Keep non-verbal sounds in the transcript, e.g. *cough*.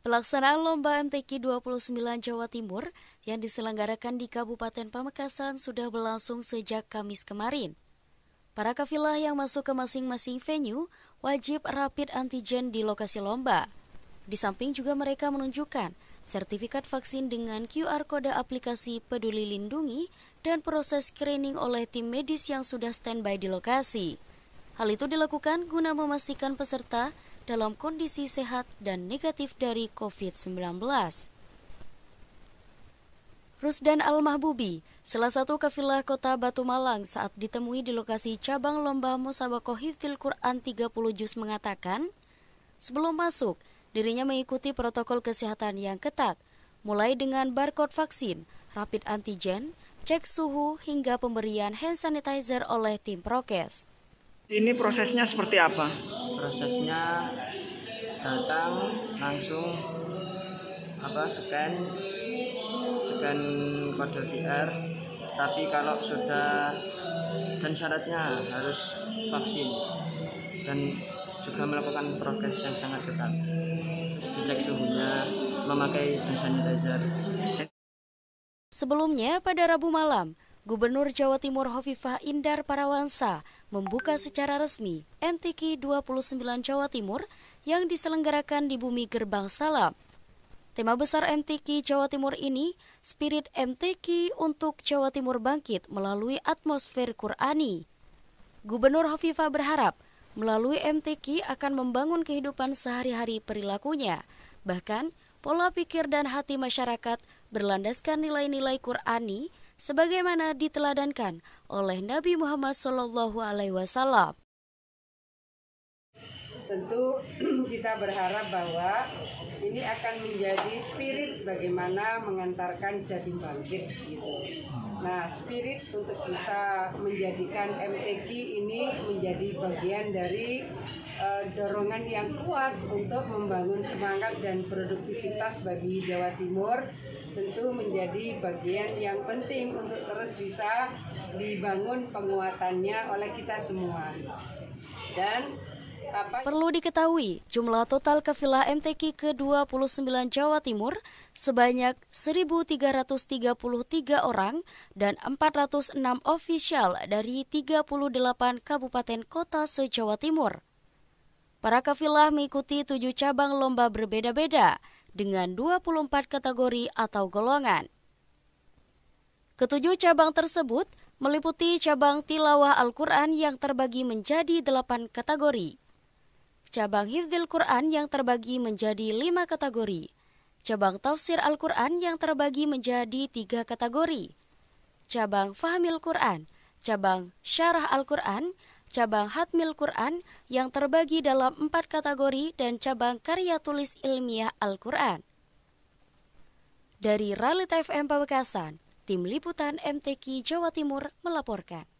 Pelaksanaan Lomba MTQ 29 Jawa Timur yang diselenggarakan di Kabupaten Pamekasan sudah berlangsung sejak Kamis kemarin. Para kafilah yang masuk ke masing-masing venue wajib rapid antigen di lokasi lomba. Di samping juga mereka menunjukkan sertifikat vaksin dengan QR kode aplikasi Peduli Lindungi dan proses screening oleh tim medis yang sudah standby di lokasi. Hal itu dilakukan guna memastikan peserta dalam kondisi sehat dan negatif dari COVID-19. Rusdan Al-Mahbubi, salah satu kafilah kota Batu Malang saat ditemui di lokasi cabang lomba Musabakoh Hiftil Quran 30 Juz mengatakan, sebelum masuk, dirinya mengikuti protokol kesehatan yang ketat, mulai dengan barcode vaksin, rapid antigen, cek suhu, hingga pemberian hand sanitizer oleh tim prokes. Ini prosesnya seperti apa? prosesnya datang langsung apa scan scan kode QR tapi kalau sudah dan syaratnya harus vaksin dan juga melakukan progres yang sangat ketat dicek suhunya memakai hand sanitizer sebelumnya pada Rabu malam Gubernur Jawa Timur Hovifah Indar Parawansa membuka secara resmi MTQ 29 Jawa Timur yang diselenggarakan di Bumi Gerbang Salam. Tema besar MTQ Jawa Timur ini, Spirit MTQ untuk Jawa Timur Bangkit melalui atmosfer Qurani. Gubernur Hovifah berharap melalui MTQ akan membangun kehidupan sehari-hari perilakunya, bahkan pola pikir dan hati masyarakat berlandaskan nilai-nilai Qurani sebagaimana diteladankan oleh Nabi Muhammad SAW tentu *clears throat* kita berharap bahwa ini akan menjadi spirit bagaimana mengantarkan jadi bangkit gitu. Nah, spirit untuk bisa menjadikan MTQ ini menjadi bagian dari uh, dorongan yang kuat untuk membangun semangat dan produktivitas bagi Jawa Timur tentu menjadi bagian yang penting untuk terus bisa dibangun penguatannya oleh kita semua. Dan Perlu diketahui, jumlah total kafilah MTQ ke-29 Jawa Timur sebanyak 1.333 orang dan 406 ofisial dari 38 kabupaten kota se-Jawa Timur. Para kafilah mengikuti tujuh cabang lomba berbeda-beda dengan 24 kategori atau golongan. Ketujuh cabang tersebut meliputi cabang tilawah Al-Quran yang terbagi menjadi delapan kategori cabang Hifdil Quran yang terbagi menjadi lima kategori, cabang Tafsir Al-Quran yang terbagi menjadi tiga kategori, cabang Fahmil Quran, cabang Syarah Al-Quran, cabang Hatmil Quran yang terbagi dalam empat kategori dan cabang karya tulis ilmiah Al-Quran. Dari Ralit FM Pamekasan, Tim Liputan MTQ Jawa Timur melaporkan.